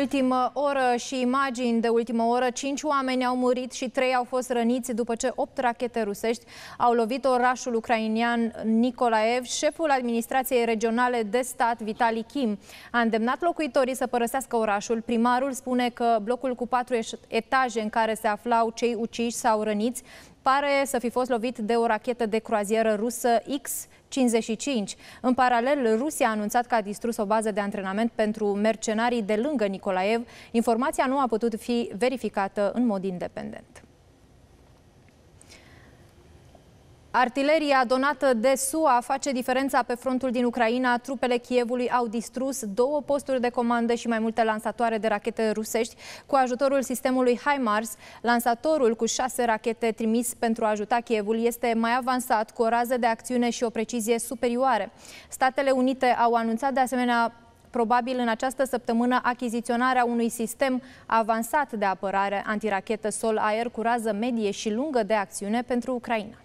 ultimă oră și imagini de ultimă oră. Cinci oameni au murit și trei au fost răniți după ce opt rachete rusești au lovit orașul ucrainian Nicolaev. Șeful administrației regionale de stat, Vitali Kim, a îndemnat locuitorii să părăsească orașul. Primarul spune că blocul cu patru etaje în care se aflau cei uciși sau răniți pare să fi fost lovit de o rachetă de croazieră rusă X-55. În paralel, Rusia a anunțat că a distrus o bază de antrenament pentru mercenarii de lângă Nicolaev. Informația nu a putut fi verificată în mod independent. Artileria donată de SUA face diferența pe frontul din Ucraina. Trupele Chievului au distrus două posturi de comandă și mai multe lansatoare de rachete rusești cu ajutorul sistemului HIMARS. Lansatorul cu șase rachete trimis pentru a ajuta Chievul este mai avansat, cu o rază de acțiune și o precizie superioare. Statele Unite au anunțat de asemenea probabil în această săptămână achiziționarea unui sistem avansat de apărare antirachetă sol-aer cu rază medie și lungă de acțiune pentru Ucraina.